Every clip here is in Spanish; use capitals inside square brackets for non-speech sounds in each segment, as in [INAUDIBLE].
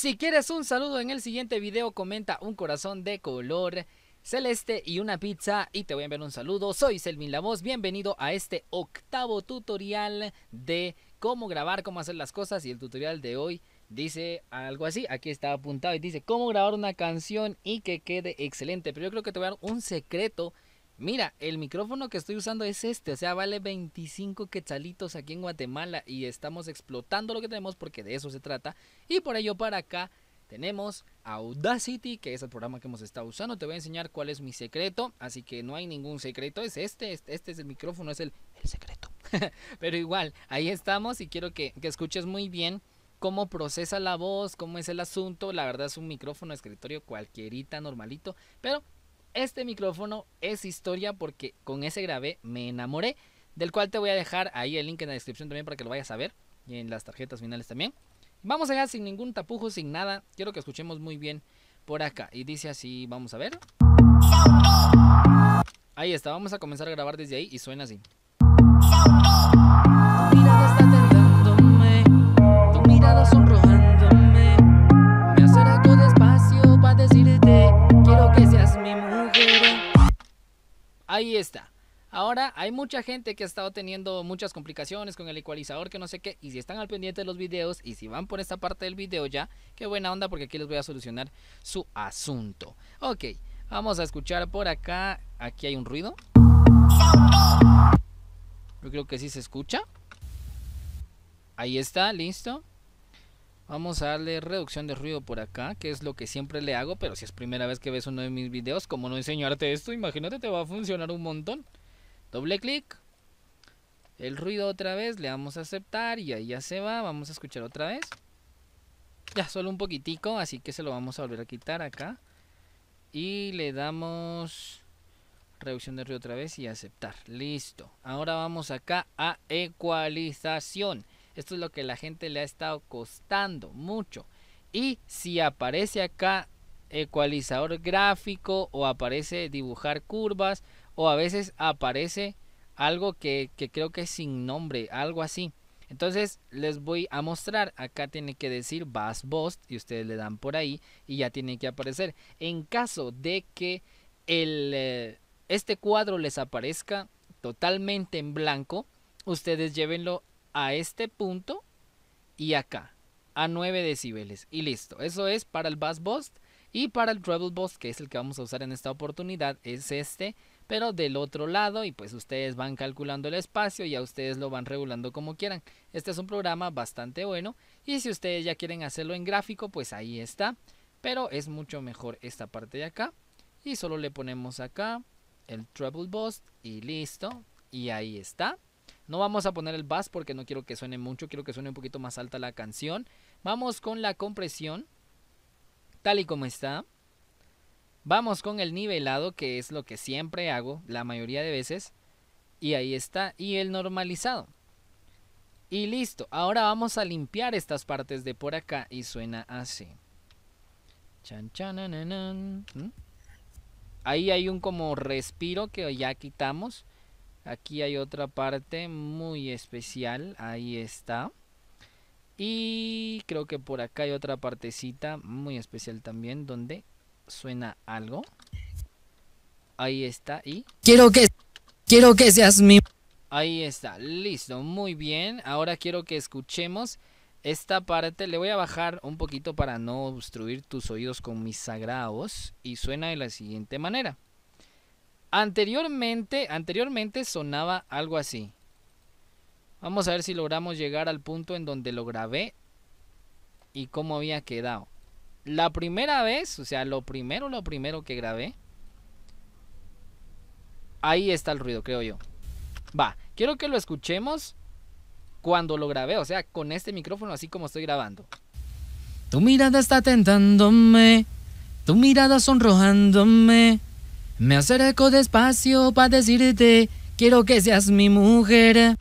Si quieres un saludo en el siguiente video, comenta un corazón de color celeste y una pizza y te voy a enviar un saludo. Soy Selvin La bienvenido a este octavo tutorial de cómo grabar, cómo hacer las cosas y el tutorial de hoy dice algo así, aquí está apuntado y dice cómo grabar una canción y que quede excelente, pero yo creo que te voy a dar un secreto Mira, el micrófono que estoy usando es este, o sea, vale 25 quetzalitos aquí en Guatemala y estamos explotando lo que tenemos porque de eso se trata. Y por ello para acá tenemos Audacity, que es el programa que hemos estado usando. Te voy a enseñar cuál es mi secreto, así que no hay ningún secreto, es este, este, este es el micrófono, es el, secreto. [LAUGHS] Pero igual, ahí estamos y quiero que, que escuches muy bien cómo procesa la voz, cómo es el asunto. La verdad es un micrófono escritorio cualquierita, normalito, pero este micrófono es historia porque con ese grabé Me enamoré, del cual te voy a dejar ahí el link en la descripción también para que lo vayas a ver y en las tarjetas finales también. Vamos allá sin ningún tapujo, sin nada. Quiero que escuchemos muy bien por acá. Y dice así, vamos a ver. Ahí está, vamos a comenzar a grabar desde ahí y suena así. Tu mirada está ahí está. Ahora hay mucha gente que ha estado teniendo muchas complicaciones con el ecualizador, que no sé qué, y si están al pendiente de los videos y si van por esta parte del video ya, qué buena onda porque aquí les voy a solucionar su asunto. Ok, vamos a escuchar por acá, aquí hay un ruido. Yo creo que sí se escucha. Ahí está, listo. Vamos a darle reducción de ruido por acá, que es lo que siempre le hago, pero si es primera vez que ves uno de mis videos, como no enseñarte esto, imagínate, te va a funcionar un montón. Doble clic, el ruido otra vez, le damos a aceptar y ahí ya se va, vamos a escuchar otra vez. Ya, solo un poquitico, así que se lo vamos a volver a quitar acá. Y le damos reducción de ruido otra vez y aceptar. Listo. Ahora vamos acá a ecualización. Esto es lo que la gente le ha estado costando mucho. Y si aparece acá ecualizador gráfico o aparece dibujar curvas o a veces aparece algo que, creo que es sin nombre, algo así. Entonces les voy a mostrar, acá tiene que decir Bass Bost y ustedes le dan por ahí y ya tiene que aparecer. En caso de que eh, este cuadro les aparezca totalmente en blanco, ustedes llévenlo a este punto y acá, a 9 decibeles. Y listo, eso es para el bus Boost y para el Treble Boost, que es el que vamos a usar en esta oportunidad, es este, pero del otro lado y pues ustedes van calculando el espacio y a ustedes lo van regulando como quieran. Este es un programa bastante bueno y si ustedes ya quieren hacerlo en gráfico, pues ahí está, pero es mucho mejor esta parte de acá y solo le ponemos acá el Treble Boost y listo y ahí está. No vamos a poner el bass porque no quiero que suene mucho, quiero que suene un poquito más alta la canción. Vamos con la compresión, tal y como está. Vamos con el nivelado, que es lo que siempre hago la mayoría de veces. Y ahí está, y el normalizado. Y listo, ahora vamos a limpiar estas partes de por acá y suena así. Chan, Ahí hay un como respiro que ya quitamos. Aquí hay otra parte muy especial. Ahí está. Y creo que por acá hay otra partecita muy especial también donde suena algo. Ahí está y quiero que quiero que seas mi Ahí está, listo, muy bien. Ahora quiero que escuchemos esta parte. Le voy a bajar un poquito para no obstruir tus oídos con mis sagrados y suena de la siguiente manera. Anteriormente, anteriormente sonaba algo así. Vamos a ver si logramos llegar al punto en donde lo grabé y cómo había quedado. La primera vez, o sea, lo primero, lo primero que grabé. Ahí está el ruido, creo yo. Va, quiero que lo escuchemos cuando lo grabé, o sea, con este micrófono así como estoy grabando. Tu mirada está tentándome, tu mirada sonrojándome. Me acerco despacio para decirte, quiero que seas mi mujer.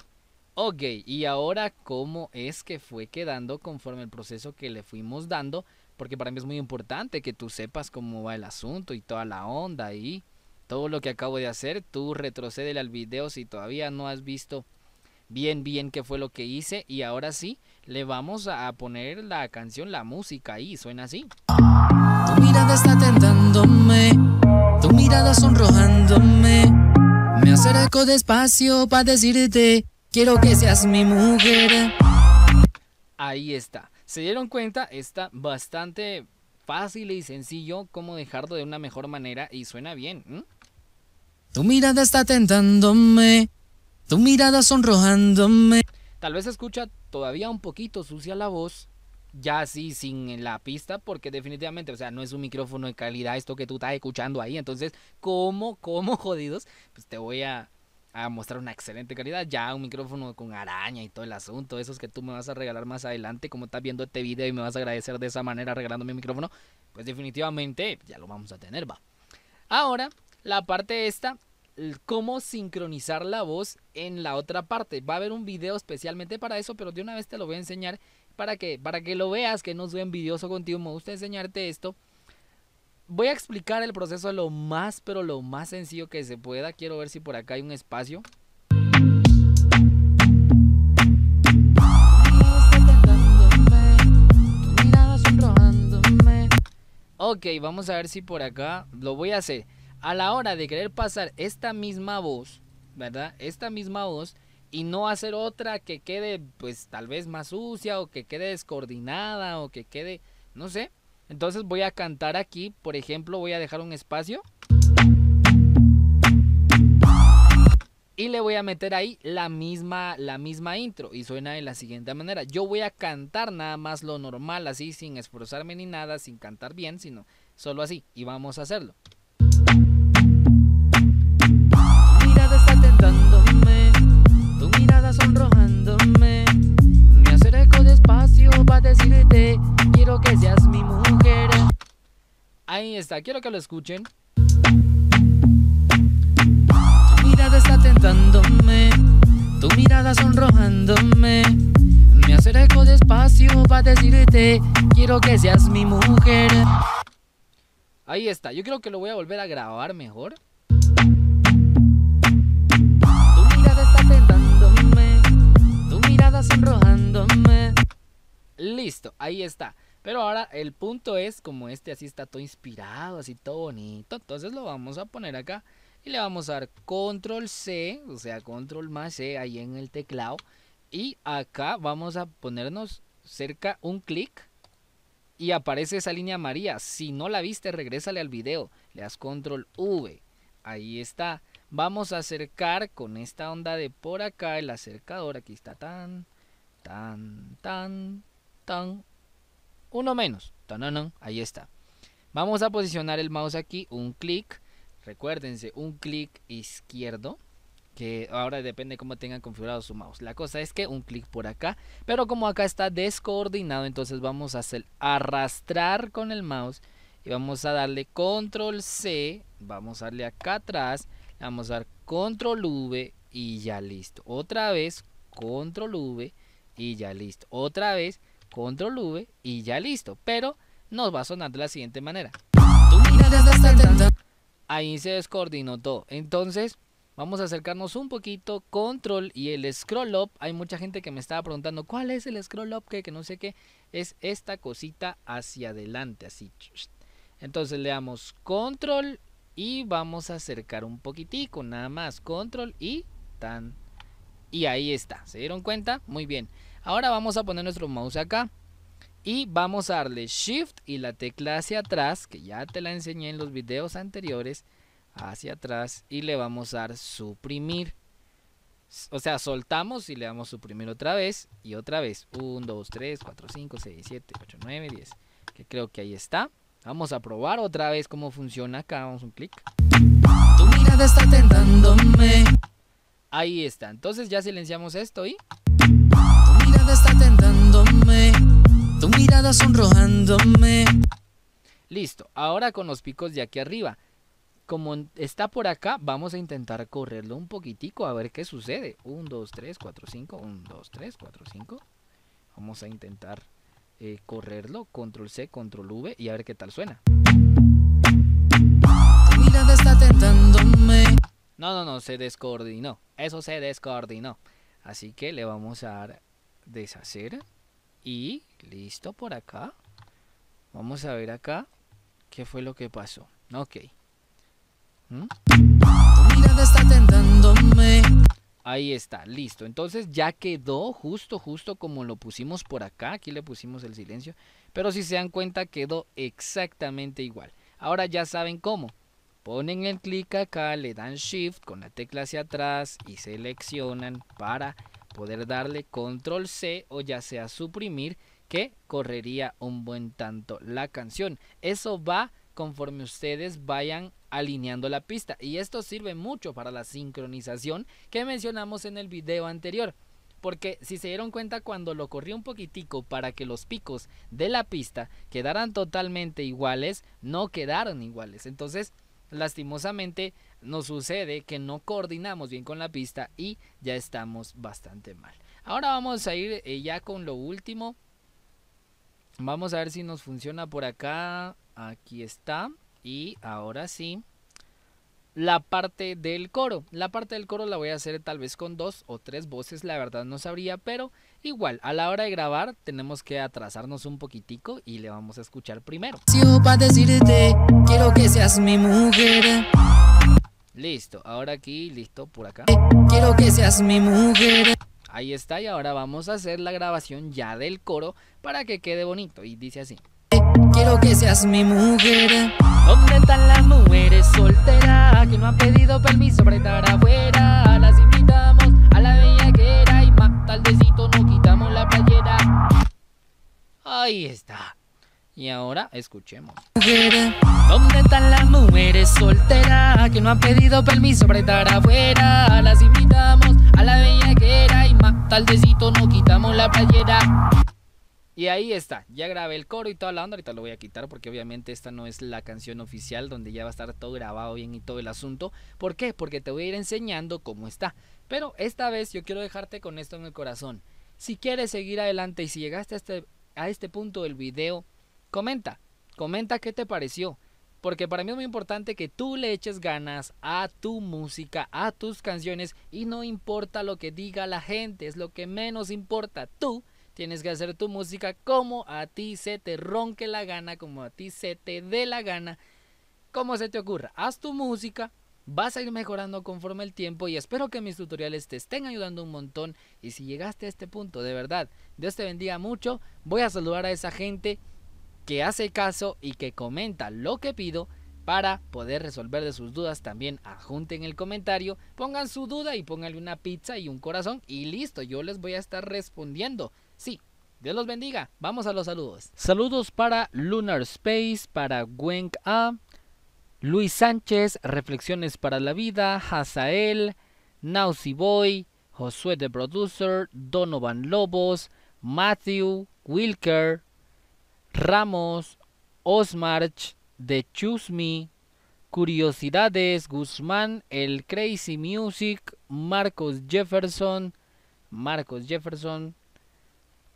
Ok, y ahora cómo es que fue quedando conforme el proceso que le fuimos dando, porque para mí es muy importante que tú sepas cómo va el asunto y toda la onda y todo lo que acabo de hacer. Tú retrocede al video si todavía no has visto bien bien qué fue lo que hice y ahora sí le vamos a poner la canción, la música Y suena así. Tu mirada está tentándome mirada sonrojándome. Me acerco despacio para decirte, quiero que seas mi mujer. Ahí está. ¿Se dieron cuenta? Está bastante fácil y sencillo cómo dejarlo de una mejor manera y suena bien. Tu mirada está tentándome, tu mirada sonrojándome. Tal vez escucha todavía un poquito sucia la voz, ya así sin la pista, porque definitivamente, o sea, no es un micrófono de calidad esto que tú estás escuchando ahí. Entonces, ¿cómo, cómo [LAUGHS] jodidos? Pues te voy a, mostrar una excelente calidad. Ya un micrófono con araña y todo el asunto, esos que tú me vas a regalar más adelante, como estás viendo este video y me vas a agradecer de esa manera regalando mi micrófono, pues definitivamente ya lo vamos a tener, va. Ahora, la parte esta cómo sincronizar la voz en la otra parte. Va a haber un video especialmente para eso, pero de una vez te lo voy a enseñar para que, para que lo veas, que no soy envidioso contigo, me gusta enseñarte esto. Voy a explicar el proceso lo más, pero lo más sencillo que se pueda. Quiero ver si por acá hay un espacio. Ok, vamos a ver si por acá lo voy a hacer. A la hora de querer pasar esta misma voz, ¿verdad? Esta misma voz y no hacer otra que quede pues tal vez más sucia o que quede descoordinada o que quede, no sé. Entonces voy a cantar aquí, por ejemplo, voy a dejar un espacio. Y le voy a meter ahí la misma, la misma intro y suena de la siguiente manera. Yo voy a cantar nada más lo normal, así, sin esforzarme ni nada, sin cantar bien, sino solo así. Y vamos a hacerlo. está tentando tu mirada sonrojándome. Me acerco despacio para decirte, quiero que seas mi mujer. Ahí está, quiero que lo escuchen. Tu mirada está tentándome, tu mirada sonrojándome. Me acerco despacio para decirte, quiero que seas mi mujer. Ahí está, yo creo que lo voy a volver a grabar mejor. Listo, ahí está. Pero ahora el punto es, como este así está todo inspirado, así todo bonito, entonces lo vamos a poner acá y le vamos a dar control C, o sea, control más C ahí en el teclado. Y acá vamos a ponernos cerca un clic y aparece esa línea amarilla. Si no la viste, regresale al video. Le das control V. Ahí está. Vamos a acercar con esta onda de por acá el acercador. Aquí está tan, tan, tan, tan. Uno menos. Tananan, ahí está. Vamos a posicionar el mouse aquí, un clic. Recuérdense, un clic izquierdo. Que ahora depende cómo tengan configurado su mouse. La cosa es que un clic por acá. Pero como acá está descoordinado, entonces vamos a hacer arrastrar con el mouse. Y vamos a darle control C. Vamos a darle acá atrás vamos a dar control V y ya listo. Otra vez, control V y ya listo. Otra vez, control V y ya listo. Pero nos va a sonar de la siguiente manera. Ahí se descoordinó todo. Entonces, vamos a acercarnos un poquito. Control y el scroll up. Hay mucha gente que me estaba preguntando, ¿cuál es el scroll up? Que, que no sé qué. Es esta cosita hacia adelante, así. Entonces le damos control y vamos a acercar un poquitico, nada más, control y tan. Y ahí está, ¿se dieron cuenta? Muy bien. Ahora vamos a poner nuestro mouse acá y vamos a darle shift y la tecla hacia atrás, que ya te la enseñé en los videos anteriores, hacia atrás y le vamos a dar suprimir. O sea, soltamos y le damos suprimir otra vez y otra vez. 1, 2, 3, 4, 5, 6, 7, 8, 9, 10. Que creo que ahí está. Vamos a probar otra vez cómo funciona acá. Vamos un clic. Tu mirada está tentándome. Ahí está. Entonces ya silenciamos esto y. Tu mirada está tentándome. Tu mirada sonrojándome. Listo. Ahora con los picos de aquí arriba. Como está por acá, vamos a intentar correrlo un poquitico a ver qué sucede. 1, 2, 3, 4, 5. 1, 2, 3, 4, 5. Vamos a intentar eh, correrlo, control C, control V y a ver qué tal suena. No, no, no, se descoordinó. Eso se descoordinó. Así que le vamos a dar deshacer. Y listo por acá. Vamos a ver acá qué fue lo que pasó. Ok. Tu está tentándome. Ahí está, listo. Entonces ya quedó justo, justo como lo pusimos por acá. Aquí le pusimos el silencio. Pero si se dan cuenta quedó exactamente igual. Ahora ya saben cómo. Ponen el clic acá, le dan Shift con la tecla hacia atrás y seleccionan para poder darle Control C o ya sea suprimir que correría un buen tanto la canción. Eso va conforme ustedes vayan alineando la pista y esto sirve mucho para la sincronización que mencionamos en el video anterior porque si se dieron cuenta cuando lo corrí un poquitico para que los picos de la pista quedaran totalmente iguales no quedaron iguales entonces lastimosamente nos sucede que no coordinamos bien con la pista y ya estamos bastante mal ahora vamos a ir eh, ya con lo último vamos a ver si nos funciona por acá aquí está y ahora sí, la parte del coro. La parte del coro la voy a hacer tal vez con dos o tres voces, la verdad no sabría, pero igual, a la hora de grabar tenemos que atrasarnos un poquitico y le vamos a escuchar primero. decirte, quiero que seas mujer. Listo, ahora aquí, listo, por acá. Quiero que seas mi mujer. Ahí está, y ahora vamos a hacer la grabación ya del coro para que quede bonito. Y dice así. Quiero que seas mi mujer. ¿Dónde están las mujeres solteras que no han pedido permiso para estar afuera? Las invitamos a la bellaquera y más tardecito no quitamos la playera. Ahí está. Y ahora escuchemos. Mujer ¿Dónde están las mujeres solteras que no han pedido permiso para estar afuera? Las invitamos a la bellaquera y más tardecito no quitamos la playera. Y ahí está, ya grabé el coro y toda la onda, ahorita lo voy a quitar porque obviamente esta no es la canción oficial donde ya va a estar todo grabado bien y todo el asunto. ¿Por qué? Porque te voy a ir enseñando cómo está. Pero esta vez yo quiero dejarte con esto en el corazón. Si quieres seguir adelante y si llegaste a este, a este punto del video, comenta, comenta qué te pareció. Porque para mí es muy importante que tú le eches ganas a tu música, a tus canciones y no importa lo que diga la gente, es lo que menos importa tú Tienes que hacer tu música como a ti se te ronque la gana, como a ti se te dé la gana, como se te ocurra. Haz tu música, vas a ir mejorando conforme el tiempo y espero que mis tutoriales te estén ayudando un montón. Y si llegaste a este punto, de verdad, Dios te bendiga mucho. Voy a saludar a esa gente que hace caso y que comenta lo que pido para poder resolver de sus dudas también ajunten el comentario, pongan su duda y pónganle una pizza y un corazón y listo, yo les voy a estar respondiendo. Sí, Dios los bendiga. Vamos a los saludos. Saludos para Lunar Space, para Gwen A, Luis Sánchez, Reflexiones para la Vida, Hazael, Nausy Boy, Josué The Producer, Donovan Lobos, Matthew, Wilker, Ramos, Osmarch, The Choose Me, Curiosidades, Guzmán, El Crazy Music, Marcos Jefferson, Marcos Jefferson,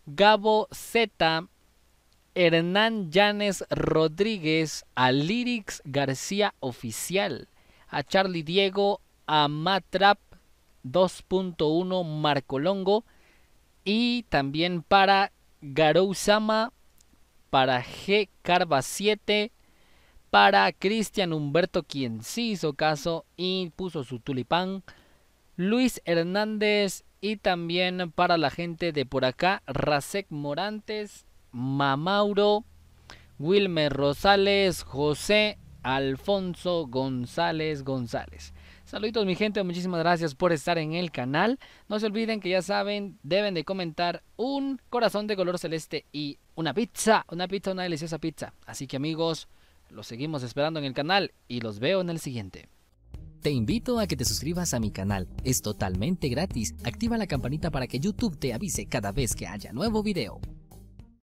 Gabo Z, Hernán Llanes Rodríguez, a Lyrics García Oficial, a Charlie Diego, a Matrap 2.1 Marco Longo, y también para Sama, para G Carva 7, para Cristian Humberto quien sí hizo caso y puso su tulipán, Luis Hernández y también para la gente de por acá, Rasek Morantes, Mamauro, Wilmer Rosales, José Alfonso González González. Saluditos mi gente, muchísimas gracias por estar en el canal. No se olviden que ya saben, deben de comentar un corazón de color celeste y una pizza, una pizza, una deliciosa pizza. Así que amigos, los seguimos esperando en el canal y los veo en el siguiente. Te invito a que te suscribas a mi canal, es totalmente gratis. Activa la campanita para que YouTube te avise cada vez que haya nuevo video.